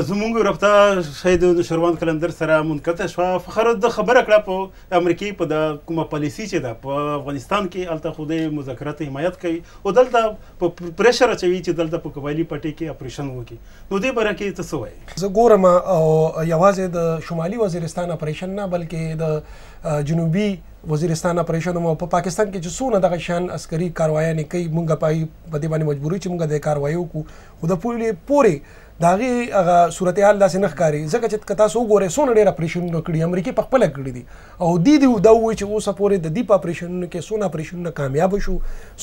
زمونږ رابطه شاید د شروان کلندر سره منقطع شوه فخر د خبره کړه په امریکای په د کومه پالیسی چې ده په افغانستان کې الته خوده مذاکرات حمایت کوي او دلته په پریشر اچوي چې دلته په قبایلی پټي کې اپریشن وکړي نو دې بره کې څه وایي زه ګورم او یوازې د شمالي وزیرستان اپریشن نه بلکې د جنوبي وزیرستان اپریشن او په پاکستان کې چې څونه دغه شان عسکري کاروایانې کوي مونږ پای په دې باندې مجبوري چې مونږ د کاروایو کو خو د پوری پوره دا غي هغه صورتحال داسې نه ښکاري ځکه چې کتا سو ګوره سونه ډېر اپریشن کړی امریکای په خپل کړی دي او دی دی دا وایي چې اوس پورې د دی په اپریشن کې سونه اپریشن نه کامیاب شو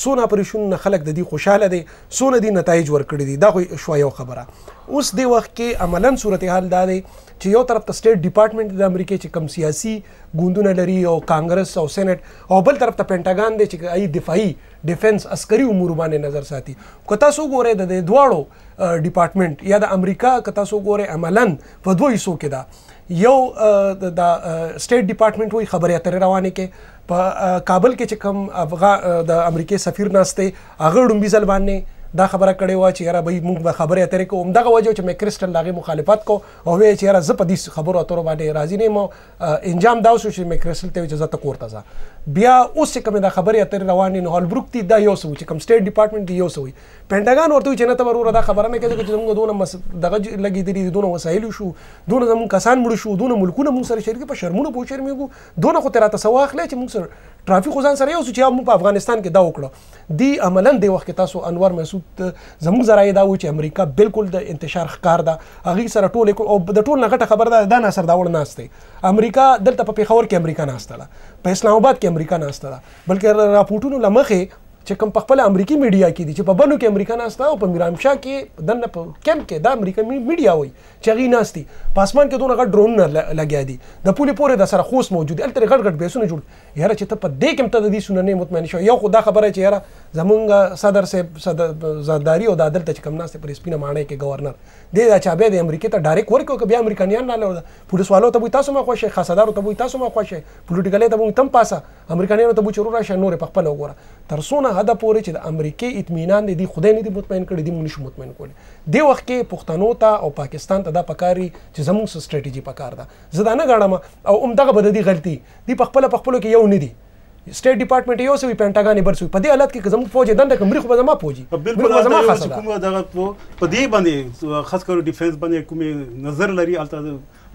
سونه اپریشن نه خلک د دی خوشاله دي سونه دی نتایج ورکړي دي دا خو شو یو خبره اوس دی وخت کې عملاً صورتحال دا دی چې یو طرف ته سټیټ ډپارټمنټ د امریکای چې کم سیاسي ګوندونه لري او کانګرس او سېنات او بل طرف ته پینټاګان دی چې ای دفاعي ډیفنس عسکري امور باندې نظر ساتي که تاسو ګورئ د دې دواړو ډپارټمنټ یا د امریکا که تاسو ګورئ عملاً په دوه حصو کې ده یو د سټیټ ډپارټمنټ وایي خبرې اترې روانې کې په کابل کې چې کوم افغان د امریکای سفیر ناشته هغه ډومبي ځل باندې دا خبره کړې و چې یاره به موږ به خبره اترې کوو همدغه وجه چې مې کرسټل لاغي مخالفت کو او وی چې یاره زه په دې خبرو اترو باندې راضي نه یم انجام دا شو چې مې کرسټل ته چې زه ته کور ته ځه بیا اوس چې کوم دا خبره اترې روانې نو هالبروک تی دا یو سو چې کوم سټیټ ډپارټمنټ دی یو سو پینټاګان ورته وی چې نه ته وروره دا خبره نه کوي چې موږ دونه دغه لګېدلې دونه وسایل شو دونه زموږ کسان مړ شو دونه ملکونه موږ سره شریک په شرمونو پوه شرمېږو دونه خو تراته سوا اخلې چې موږ سره ټرافیک ځان سره یو چې موږ په افغانستان کې دا وکړو دی عملا دی وخت تاسو انور مسعود زموږ زراعي دا و چې امریکا بالکل د انتشار ښکار ده هغه سره ټول او د ټول نه غټه خبر ده دا ناصر داوړ ناشته امریکا دلته په پیښور کې امریکا ناشته ده په اسلام آباد کې امریکا ناشته ده بلکې راپورټونو لمخه چې کوم په خپل امریکای میډیا کې دي چې په بنو کې امریکا ناشته او په میرام شاه کې دنه په کمپ کې دا امریکا میډیا وای چې غي ناشتي په اسمان کې دونه غټ ډرون لګیا دي د پولي پورې د سره خوس موجود دي الته غټ غټ بیسونه جوړ یاره چې ته په دې کې متددي سونه نه مطمئن شو یو خدا خبره چې یاره زمونږ صدر صاحب صدر زرداری او د عدالت چې کم ناستې پر سپینه ماڼۍ کې گورنر دی دا چابه د امریکای ته ډایرک ورکو که بیا امریکایان نه لاله پولیس والو ته تاسو ما خوښه خاصدارو ته تاسو ما خوښه پولیټیکلې ته تم پاسه امریکایانو ته چرور راشه نور په خپل وګوره تر څونه هدا پورې چې د امریکای اطمینان دی خدای نه دی مطمئن کړی دی مونږ نشو مطمئن کولی دی وخت کې پښتنو ته او پاکستان ته دا پکاري چې زموږ ستراتیژي پکار ده زه دا نه غواړم او عمدغه بد دي غلطي دی په خپل په خپل کې یو نه دی سټیټ ډپارټمنټ یو سوي پینټاګان بر سوي په دې حالت کې که زموږ فوج دنده کمري خو به زما فوجي بالکل زما خاصه کومه دغه په دې باندې خاص کر ډیفنس باندې کومه نظر لري الته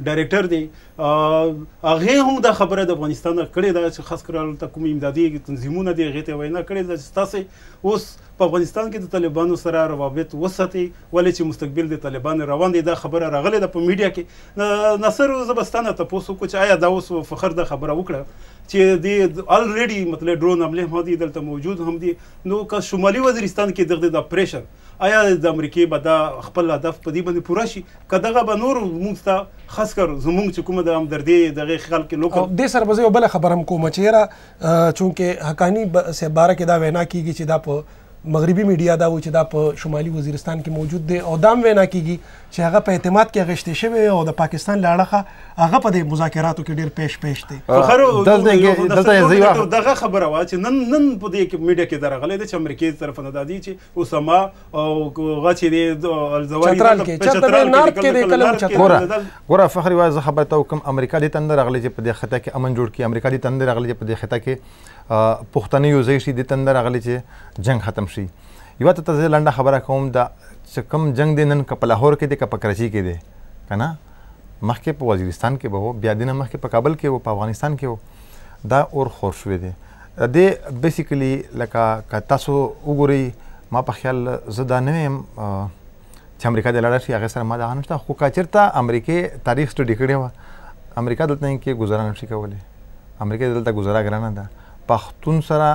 ډایریکټر دی هغه هم د خبره د افغانستان کړي دا چې خاص کر الته کوم امدادي تنظیمونه دی هغه ته وینا کړي دا چې تاسو اوس په افغانستان کې د طالبانو سره روابط وساتي ولې چې مستقبل د طالبان روان دي دا خبره راغله د په میډیا کې ناصر زبستانه تاسو کو چې آیا دا اوس فخر د خبره وکړه چې د الریډي مطلب ډرون حمله هم دي دلته موجود هم دي نو که شمالي وزیرستان کې دغه د پریشر آیا د امریکای به دا خپل هدف په دې باندې پوره شي کداغه به نور موږ ته خاص کر زموږ چې کومه د همدردۍ دغه خلک کې لوکل د سر بزیو بل خبر هم کوم چې را چونکه حقانی سه بار کې دا وینا کیږي چې دا په مغربي میډیا دا و چې دا په شمالي وزیرستان کې موجود دی او دام وینا کیږي چې هغه په اعتماد کې غشتې شوی او د پاکستان له اړخه هغه په دې مذاکراتو کې ډیر پېښ پېښ دی دلته دغه خبره وا چې نن نن په دې کې میډیا کې درغلې ده چې امریکای طرف نه دادی چې اسما او غچې دې الزواري چترال کې چترال کې دې کلم چترال ګوره فخر واز خبر ته کوم امریکا دې تند راغلې چې په دې خطه کې امن جوړ کړي امریکا دې تند راغلې چې په دې خطه کې پښتني یوزې شي دې تند راغلې چې جنگ ختم شي یو ته زه لنډه خبره کوم د چې کم جنگ دی نن که په لاهور کې دی که په کراچۍ کې دی که نه مخکې په وزیرستان کې به و بیا دې نه مخکې په کابل کې و په افغانستان کې و دا اور خور شوی دی دې بیسیکلی لکه که تاسو وګورئ ما په خیال زه دا نه یم چې امریکا د لاړه شي هغې سره ما دغه نه شته خو که چېرته امریکې تاریخ سټډي کړې وه امریکا دلته کې ګزاره نه شي کولی امریکا دلته ګزاره ګرانه ده پښتون سره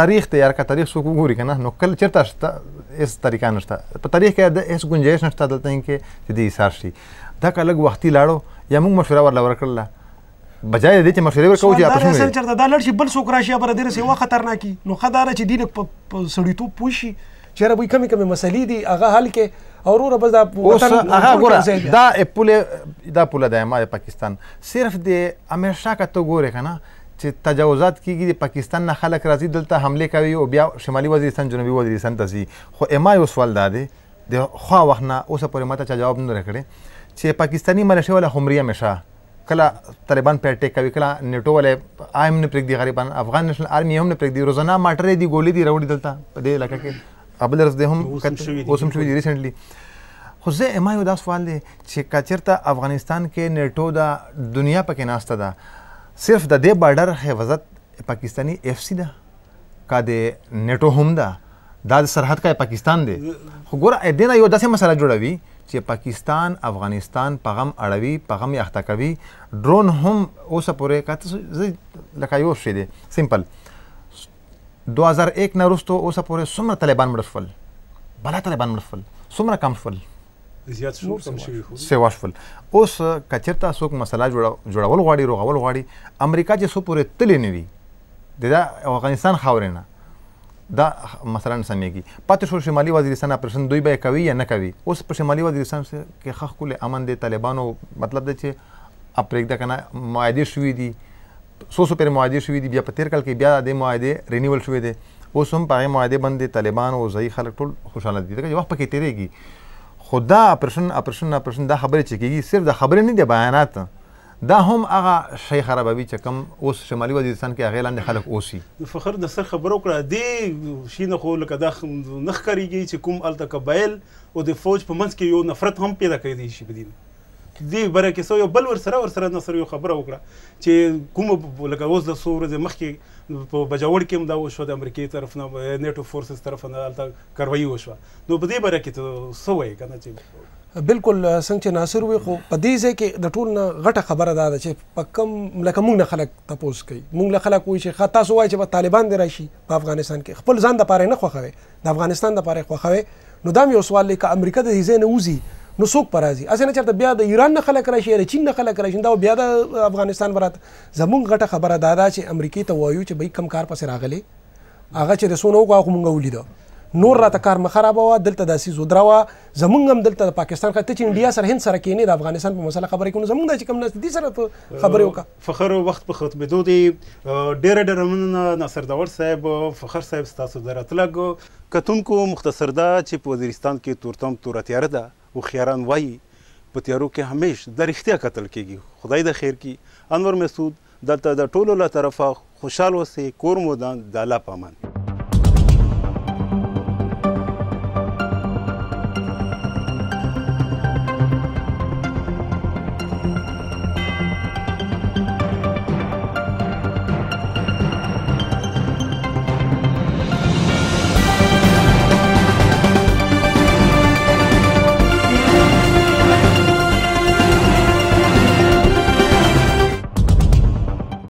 تاریخ ته یار کا تاریخ څوک وګوري کنه نو کله چیرته شته هیڅ طریقه نشته په تاریخ کې هیڅ گنجائش نشته دلته کې چې دې ایثار شي دا که لږ وختي لاړو یا موږ مشوره ورله ورکړله بجای دې چې مشورې ورکوو چې اپشن وي چرته دا لړ شي بل څوک راشي بر دې سره خطرناکي نو خداره چې دین په سړیتوب پوشي چیرې به کمی کمی مسلې دي هغه حل کې او وروره بس دا وطن هغه ګوره دا پوله دا پوله د پاکستان صرف د امریکا کته ګوره کنه چې تجاوزات کیږي د پاکستان نه خلک راځي دلته حمله کوي او بیا شمالي وزیرستان جنوبي وزیرستان ته ځي خو اما یو سوال دا دی د خوا وخت نه اوسه پورې ماته چا جواب نه راکړی چې پاکستانی ملشه ولا خمریه مشه کله طالبان په ټیک کوي کله نیټو ولې ایم نه پرېږدي غریبان افغان نېشنل آرمي هم نه پرېږدي روزانه ماټرې دی ګولې دی راوړي دلته په دې علاقه کې ابل رس دی هم اوسم شوي دي ریسنټلی خو زه ما یو دا سوال دی چې کچرته افغانستان کې نیټو دا دنیا پکې ناشته ده صرف د دې بارډر حفاظت پاکستانی اف سی ده کا د نیټو هم ده دا د سرحد کا پاکستان دی خو ګوره دې نه یو داسې مسله جوړوي چې پاکستان افغانستان په غم اړوي په غم یې اخته کوي ډرون هم اوسه پورې کاته لکه یو شی دی سمپل 2001 نه وروسته اوسه پورې څومره طالبان مړ شول بلا طالبان مړ شول څومره کم شول زیات شو کم شي خو سیوا شول اوس کچرتا څوک مسله جوړول غواړي روغول غواړي امریکا چې سو پورې تلې نه وي د افغانستان خاورې نه دا مثلا سمېږي پاتې شو شمالي وزیرستان اپریشن دوی به کوي یا نه کوي اوس په شمالي وزیرستان کې خخ کول امن د طالبانو مطلب دی چې اپریک د کنه معاهده شوې دي سو سو پر معاهده شوې دي بیا په تیر کال کې بیا د معاهده رینیول شوې دي اوس هم په معاهده باندې طالبان او ځای خلک ټول خوشاله دي دا یو وخت پکې تیریږي خو دا اپریشن اپریشن اپریشن دا خبرې چې کیږي صرف د خبرې نه دي بیانات دا هم هغه شی خرابوي چې کم اوس شمالي وزیرستان کې هغې لاندې خلک اوسي فخر د سر خبره وکړه دې شي نه خو لکه دا نه ښکارېږي چې کوم هلته قبایل او د فوج په منځ کې یو نفرت هم پیدا کړی دی شي په دې دې بره کې سو یو بل ور سره ور سره نصر یو خبره وکړه چې کوم لکه اوس د څو ورځې مخکې په بجوړ کې هم دا وشو د امریکایي طرف نه نیټو فورسز طرف نه هلته کاروایی وشوه نو په دې بره کې ته څه وایې که نه چې بالکل څنګه چې ناصر وي خو په دې ځای کې د ټول نه غټه خبره دا ده چې په کم لکه موږ نه خلک تپوس کوي موږ له خلک وایي چې تاسو وایي چې طالبان دی راشي په افغانستان کې خپل ځان د پاره نه خوښوي د افغانستان د پاره خوښوي نو دا یو سوال لکه امریکا د دې ځای نه وځي نو څوک پر راځي اسې نه چېرته بیا د ایران نه خلک راشي یا د چین نه خلک راشي دا بیا د افغانستان برات زمونږ غټه خبره دا ده چې امریکې ته وایو چې بای کم کار پسې راغلی هغه چې رسونه وکړو هغه مونږ ولیده نور راته کار مه خرابوه دلته داسې زودروه زمونږ هم دلته د پاکستان ته چې انډیا سره هند سره کینې د افغانستان په مسله خبرې کوو زمونږ دا چې کم ناست دي سره خبرې وکړه فخر وخت په ختمېدو دی ډېره ډېره مننه ناصر داور صاحب فخر صاحب ستاسو د راتلګ کتونکو مختصر ده چې په وزیرستان کې تورتم توره تیاره ده هوښیاران وایي په تیارو کې همیش د رښتیا قتل کیږي خدای د خیر کی انور مسعود دلته د ټولو له طرفه خوشحال اوسئ کور مودان د الله پامان